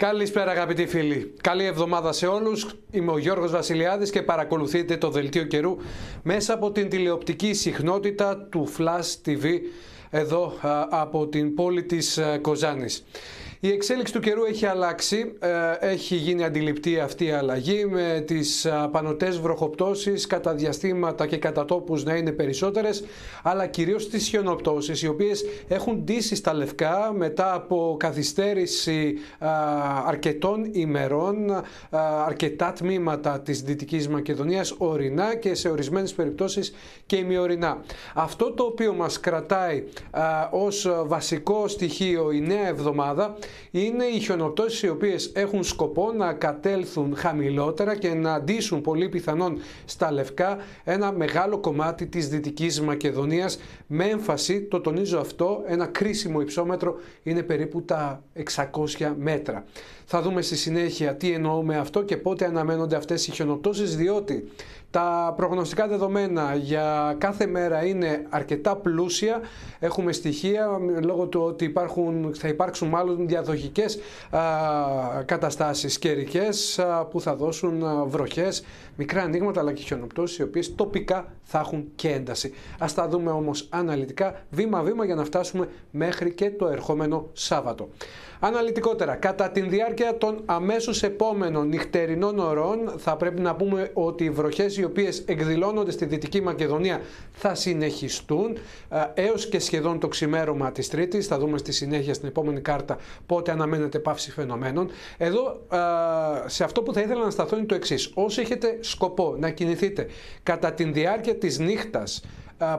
Καλησπέρα αγαπητοί φίλοι. Καλή εβδομάδα σε όλους. Είμαι ο Γιώργος Βασιλιάδης και παρακολουθείτε το Δελτίο Καιρού μέσα από την τηλεοπτική συχνότητα του Flash TV εδώ από την πόλη της ε, Κοζάνης. Η εξέλιξη του καιρού έχει αλλάξει, ε, έχει γίνει αντιληπτή αυτή η αλλαγή με τις πανωτές βροχοπτώσεις κατά διαστήματα και κατά τόπους να είναι περισσότερες αλλά κυρίως τις χιονοπτώσεις οι οποίες έχουν ντύσει στα λευκά μετά από καθυστέρηση αρκετών ημερών αρκετά τμήματα της Δυτικής Μακεδονίας ορεινά και σε ορισμένες περιπτώσεις και ημιορεινά. Αυτό το οποίο μας κρατάει ως βασικό στοιχείο η νέα εβδομάδα είναι οι χιονοπτώσεις οι οποίες έχουν σκοπό να κατέλθουν χαμηλότερα και να αντίσουν πολύ πιθανόν στα λευκά ένα μεγάλο κομμάτι της Δυτικής Μακεδονίας με έμφαση, το τονίζω αυτό, ένα κρίσιμο υψόμετρο είναι περίπου τα 600 μέτρα. Θα δούμε στη συνέχεια τι εννοούμε αυτό και πότε αναμένονται αυτές οι χιονοπτώσεις διότι τα προγνωστικά δεδομένα για κάθε μέρα είναι αρκετά πλούσια. Έχουμε στοιχεία λόγω του ότι υπάρχουν, θα υπάρξουν μάλλον διαδοχικές α, καταστάσεις καιρικές που θα δώσουν βροχές, μικρά ανοίγματα αλλά και χιονοπτώσεις οι οποίες τοπικά θα έχουν και ένταση. Ας τα δούμε όμως αναλυτικά βήμα-βήμα για να φτάσουμε μέχρι και το ερχόμενο Σάββατο. Αναλυτικότερα, κατά τη διάρκεια των αμέσως επόμενων νυχτερινών ωρών θα πρέπει να πούμε ότι οι βροχές οι οποίες εκδηλώνονται στη Δυτική Μακεδονία θα συνεχιστούν ε, έως και σχεδόν το ξημέρωμα της Τρίτης. Θα δούμε στη συνέχεια στην επόμενη κάρτα πότε αναμένεται πάυση φαινομένων. Εδώ ε, σε αυτό που θα ήθελα να σταθώ είναι το εξής. Όσοι έχετε σκοπό να κινηθείτε κατά την διάρκεια της νύχτας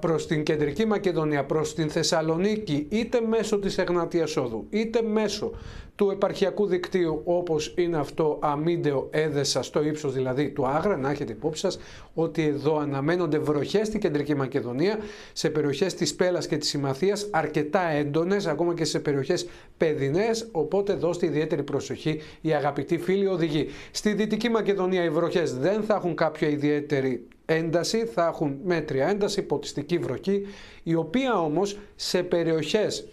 προς την Κεντρική Μακεδονία, προς την Θεσσαλονίκη, είτε μέσω της Εγνατίας Όδου, είτε μέσω του επαρχιακού δικτύου όπως είναι αυτό αμύντεο έδεσα στο ύψος δηλαδή του Άγρα, να έχετε υπόψη σας ότι εδώ αναμένονται βροχές στην Κεντρική Μακεδονία, σε περιοχές της Πέλας και της Συμμαθίας αρκετά έντονες, ακόμα και σε περιοχές παιδινές, οπότε δώστε ιδιαίτερη προσοχή οι αγαπητοί φίλοι οδηγοί. Στη Δυτική Μακεδονία οι βροχές δεν θα έχουν κάποια ιδιαίτερη ένταση, θα έχουν μέτρια ένταση, ποτιστική βροχή, η οποία όμως σε περιοχές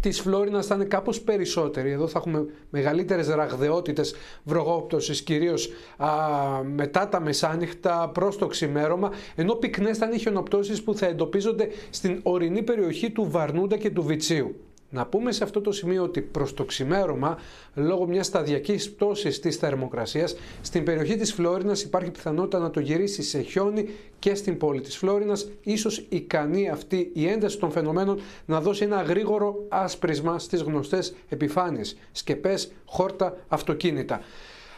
της Φλόρινας θα είναι κάπως περισσότερη. Εδώ θα έχουμε μεγαλύτερες ραγδαιότητες βροχόπτωσης, κυρίως μετά τα μεσάνυχτα προς το ξημέρωμα, ενώ πυκνές θα είναι χιονοπτώσεις που θα εντοπίζονται στην ορεινή περιοχή του Βαρνούντα και του Βιτσίου. Να πούμε σε αυτό το σημείο ότι προς το ξημέρωμα, λόγω μιας σταδιακής πτώσης της θερμοκρασίας, στην περιοχή της Φλόρινας υπάρχει πιθανότητα να το γυρίσει σε χιόνι και στην πόλη της Φλόρινας, ίσως ικανή αυτή η ένταση των φαινομένων να δώσει ένα γρήγορο άσπρισμα στις γνωστές επιφάνειες, σκεπές, χόρτα, αυτοκίνητα.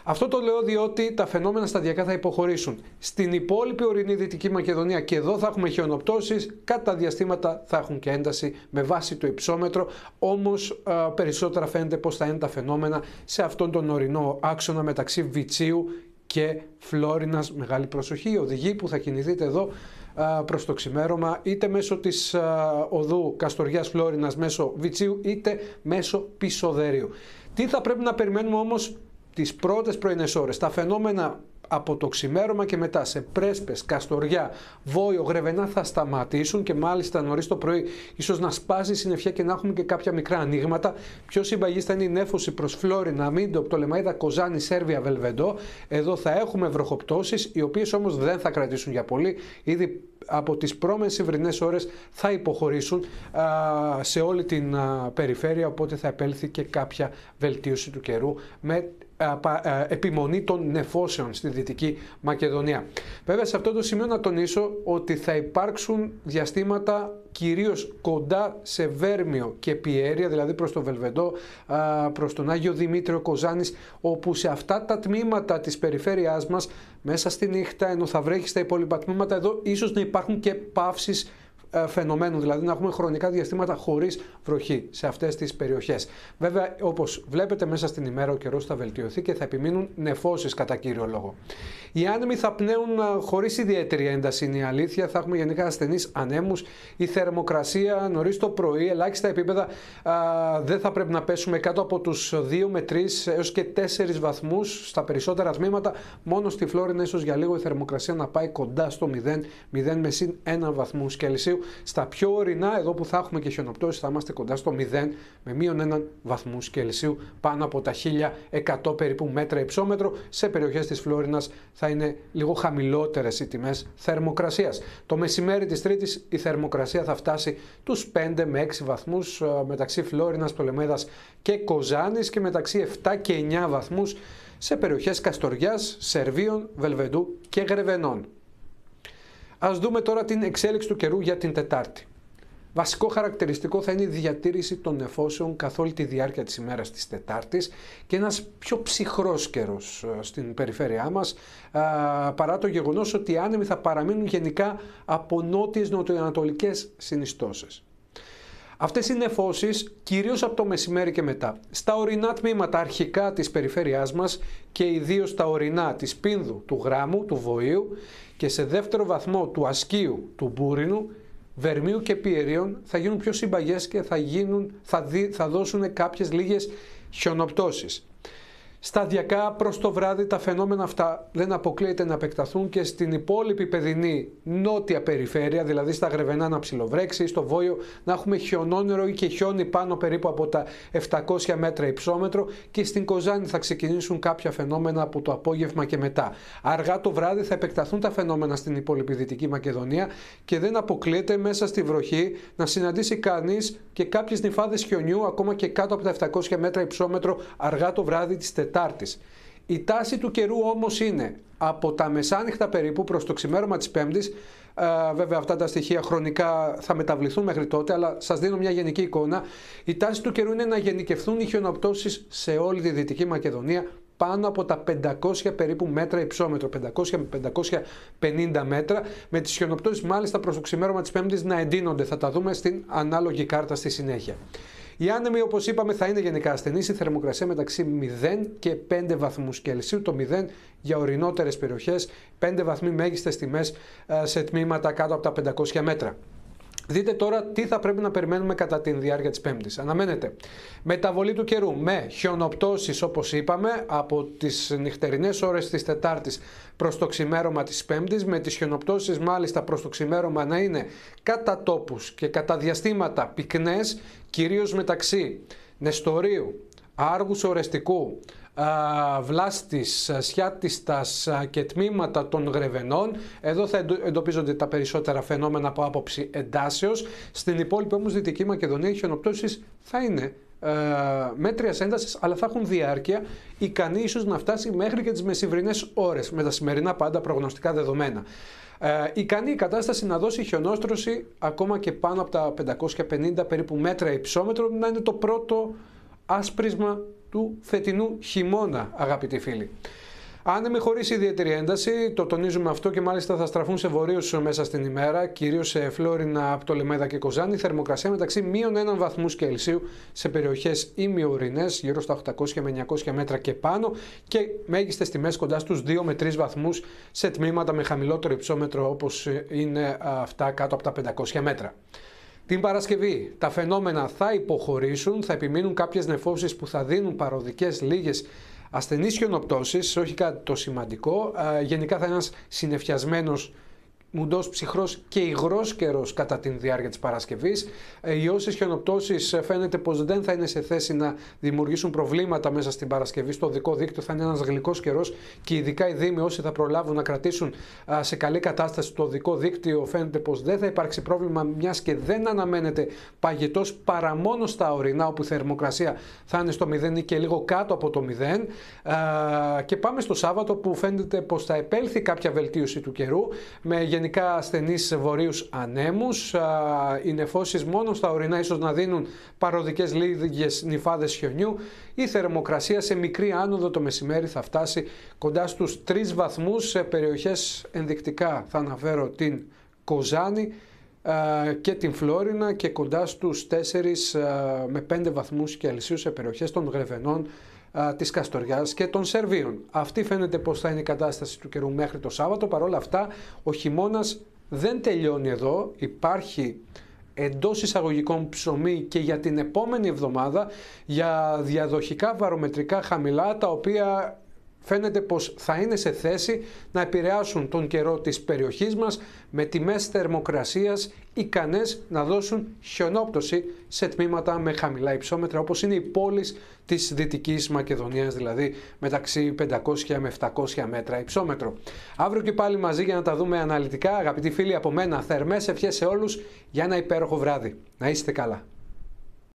Αυτό το λέω διότι τα φαινόμενα σταδιακά θα υποχωρήσουν. Στην υπόλοιπη ορεινή Δυτική Μακεδονία και εδώ θα έχουμε χιονοπτώσεις, κατά διαστήματα θα έχουν και ένταση με βάση το υψόμετρο, όμως ε, περισσότερα φαίνεται πως θα είναι τα φαινόμενα σε αυτόν τον ορεινό άξονα μεταξύ Βιτσίου και Φλόρινας. Μεγάλη προσοχή, οδηγεί που θα κινηθείτε εδώ ε, προς το ξημέρωμα είτε μέσω της ε, οδού Καστοριάς Φλόρινας μέσω Βιτσίου είτε μέσω Πισοδερίου. Τι θα πρέπει να περιμένουμε όμως τις πρώτες πρωινές ώρες τα φαινόμενα από το ξημέρωμα και μετά σε πρέσπες, καστοριά, βόιο, γρεβενά θα σταματήσουν και μάλιστα νωρίς το πρωί ίσως να σπάσει η συννεφιά και να έχουμε και κάποια μικρά ανοίγματα. Πιο συμπαγής θα είναι η νέφωση προς Φλόρινα, Μίντο, Πτολεμαίδα, Κοζάνη, Σέρβια, Βελβεντό. Εδώ θα έχουμε βροχοπτώσεις, οι οποίες όμως δεν θα κρατήσουν για πολύ. Ήδη από τις πρώμε υβρινές ώρες θα υποχωρήσουν σε όλη την περιφέρεια οπότε θα επέλθει και κάποια βελτίωση του καιρού με ε, ε, επιμονή των νεφώσεων στη Δυτική Μακεδονία. Βέβαια σε αυτό το σημείο να τονίσω ότι θα υπάρξουν διαστήματα κυρίως κοντά σε Βέρμιο και Πιέρια, δηλαδή προς το Βελβεντό, προς τον Άγιο Δημήτριο Κοζάνης, όπου σε αυτά τα τμήματα της περιφέρειάς μας, μέσα στη νύχτα, ενώ θα βρέχει στα υπόλοιπα τμήματα, εδώ ίσως να υπάρχουν και παύσεις ε, φαινομένων, δηλαδή να έχουμε χρονικά διαστήματα χωρίς βροχή σε αυτές τις περιοχές. Βέβαια, όπως βλέπετε, μέσα στην ημέρα ο καιρός θα βελτιωθεί και θα επιμείνουν νεφώσεις κατά κύριο λόγο. Οι άνεμοι θα πνέουν ε, χωρίς ιδιαίτερη ένταση, είναι η αλήθεια. Θα έχουμε γενικά ασθενείς ανέμους. Η θερμοκρασία νωρίς το πρωί, ελάχιστα επίπεδα δεν θα πρέπει να πέσουμε κάτω από τους 2 με 3 έως και 4 βαθμούς στα περισσότερα τμήματα. Μόνο στη Φλόρινα, ίσως για λίγο η θερμοκρασία να πάει κοντά στο 0, 0 με συν 1 βαθμού Κελσίου. Στα πιο ορεινά, εδώ που θα έχουμε και χιονοπτώσεις, θα είμαστε κοντά στο 0 με μείον 1 βαθμού Κελσίου πάνω από τα 1100 περίπου μέτρα υψόμετρο. Σε περιοχές της Φλόρινας θα είναι λίγο χαμηλότερες οι τιμές θερμοκρασίας. Το μεσημέρι της Τρίτης η θερμοκρασία θα φτάσει τους 5 με 6 βαθμούς ε, μεταξύ Φλόρινας, Τολεμέδα και Κοζάνης και μεταξύ 7 και 9 βαθμούς σε περιοχές Καστοριάς, Σερβίων, Βελβεντού και Γρεβενών. Ας δούμε τώρα την εξέλιξη του καιρού για την Τετάρτη. Βασικό χαρακτηριστικό θα είναι η διατήρηση των εφόσεων καθ' όλη τη διάρκεια της ημέρας της Τετάρτης και ένας πιο ψυχρός καιρός ε, στην περιφέρειά μας παρά το γεγονός ότι οι άνεμοι θα παραμείνουν γενικά από νότιες νοτιοανατολικές συνιστώσεις. Αυτές είναι νεφώσει κυρίως από το μεσημέρι και μετά. Στα ορεινά τμήματα αρχικά της περιφέρειάς μας και ιδίως στα ορεινά της Πίνδου, του Γράμμου, του Βοΐου και σε δεύτερο βαθμό του Ασκίου, του Μπούρινου, Βερμίου και Πιερίων θα γίνουν πιο συμπαγές και θα, γίνουν, θα, θα δώσουν κάποιες λίγες χιονοπτώσεις σταδιακά προς το βράδυ τα φαινόμενα αυτά δεν αποκλείεται να επεκταθούν και στην υπόλοιπη παιδινή νότια περιφέρεια, δηλαδή στα Γρεβενά να ψιλοβρέξει, στο Βόλιο να έχουμε χιονόνερο ή και χιόνι πάνω περίπου από τα 700 μέτρα υψόμετρο και στην Κοζάνη θα ξεκινήσουν κάποια φαινόμενα από το απόγευμα και μετά. Αργά το βράδυ θα επεκταθούν τα φαινόμενα στην υπόλοιπη Δυτική Μακεδονία και δεν αποκλείεται μέσα στη βροχή να συναντήσει κανείς και κάποιες νυφάδες χιονιού ακόμα και κάτω από τα 700 μέτρα υψόμετρο αργά το βράδυ της Τετάρτης. Τετάρτης. Η τάση του καιρού όμως είναι από τα μεσάνυχτα περίπου προς το ξημέρωμα της Πέμπτης, ε, βέβαια αυτά τα στοιχεία χρονικά θα μεταβληθούν μέχρι τότε, αλλά σας δίνω μια γενική εικόνα, η τάση του καιρού είναι να γενικευθούν οι χιονοπτώσεις σε όλη τη Δυτική Μακεδονία πάνω από τα 500 περίπου μέτρα υψόμετρο, 500 με 550 μέτρα, με τις χιονοπτώσεις μάλιστα προς το ξημέρωμα της Πέμπτης να εντείνονται. Θα τα δούμε στην ανάλογη κάρτα στη συνέχεια. Οι άνεμοι, όπως είπαμε, θα είναι γενικά ασθενείς. Η θερμοκρασία μεταξύ 0 και 5 βαθμούς Κελσίου. Το 0 για ορεινότερες περιοχές, 5 βαθμοί μέγιστες τιμές ε, σε τμήματα κάτω από τα 500 μέτρα. Δείτε τώρα τι θα πρέπει να περιμένουμε κατά τη διάρκεια της Πέμπτης. Αναμένεται μεταβολή του καιρού με χιονοπτώσεις όπως είπαμε από τις νυχτερινές ώρες της Τετάρτης προς το ξημέρωμα της Πέμπτης με τις χιονοπτώσεις μάλιστα προς το ξημέρωμα να είναι κατά τόπους και κατά διαστήματα πυκνές κυρίως μεταξύ Νεστορίου, Άργους Ορεστικού, Βλάστης, Σιάτιστας και τμήματα των Γρεβενών. Εδώ θα εντοπίζονται τα περισσότερα φαινόμενα από άποψη εντάσεως. Στην υπόλοιπη όμως Δυτική Μακεδονία οι χιονοπτώσεις θα είναι μέτριας έντασης, αλλά θα έχουν διάρκεια ικανή ίσως να φτάσει μέχρι και τις μεσημβρινές ώρες, με τα σημερινά πάντα προγνωστικά δεδομένα. Ε, ικανή η κατάσταση να δώσει χιονόστρωση ακόμα και πάνω από τα 550 περίπου μέτρα υψόμετρο, να είναι το πρώτο άσπρισμα του φετινού χειμώνα, αγαπητοί φίλοι. Άνεμοι χωρί ιδιαίτερη ένταση, το τονίζουμε αυτό και μάλιστα θα στραφούν σε βορείους μέσα στην ημέρα, κυρίως σε φλόρινα από το Λεμέδα και Κοζάνη, θερμοκρασία μεταξύ μείον 1 βαθμού Κελσίου σε περιοχές ημιορεινέ, γύρω στα 800 με 900 μέτρα και πάνω, και μέγιστες τιμές κοντά στους 2 με 3 βαθμούς σε τμήματα με χαμηλότερο υψόμετρο όπως είναι αυτά κάτω από τα 500 μέτρα. Την Παρασκευή τα φαινόμενα θα υποχωρήσουν, θα επιμείνουν κάποιες νεφώσεις που θα δίνουν παροδικές λίγες ασθενείς χιονοπτώσεις, όχι κάτι το σημαντικό. Ε, γενικά θα είναι ένας συνεφιασμένος μουντός ψυχρός και υγρός καιρός κατά τη διάρκεια της Παρασκευής. Ε, οι όσες χιονοπτώσεις ε, φαίνεται πως δεν θα είναι σε θέση να δημιουργήσουν προβλήματα μέσα στην Παρασκευή. Στο δικό δίκτυο θα είναι ένας γλυκός καιρός και ειδικά οι Δήμοι, όσοι θα προλάβουν να κρατήσουν σε καλή κατάσταση το δικό δίκτυο, φαίνεται πως δεν θα υπάρξει πρόβλημα, μιας και δεν αναμένεται παγετό παρά μόνο στα ορεινά, όπου η θερμοκρασία θα είναι στο 0 ή και λίγο κάτω από το 0. Και πάμε στο Σάββατο που φαίνεται πως θα επέλθει κάποια βελτίωση του καιρού με γενικά ασθενείς βορείους ανέμους, οι νεφώσει μόνο στα ορεινά ίσως να δίνουν παροδικές λίγες νυφάδες χιονιού. Η θερμοκρασία σε μικρή άνοδο το μεσημέρι θα φτάσει κοντά στους 3 βαθμούς σε περιοχές ενδεικτικά θα αναφέρω την Κοζάνη και την Φλόρινα και κοντά στους 4 με 5 βαθμούς Κελσίου σε περιοχές των Γρεβενών Τη της Καστοριάς και των Σερβίων. Αυτή φαίνεται πως θα είναι η κατάσταση του καιρού μέχρι το Σάββατο. Παρ' όλα αυτά ο χειμώνας δεν τελειώνει εδώ. Υπάρχει εντός εισαγωγικών ψωμί και για την επόμενη εβδομάδα για διαδοχικά βαρομετρικά χαμηλά τα οποία φαίνεται πως θα είναι σε θέση να επηρεάσουν τον καιρό της περιοχής μας με τιμές θερμοκρασίας ικανές να δώσουν χιονόπτωση σε τμήματα με χαμηλά υψόμετρα όπως είναι οι πόλεις της Δυτικής Μακεδονίας δηλαδή μεταξύ 500 με 700 μέτρα υψόμετρο. Αύριο και πάλι μαζί για να τα δούμε αναλυτικά αγαπητοί φίλοι από μένα θερμές ευχές σε όλους για ένα υπέροχο βράδυ. Να είστε καλά.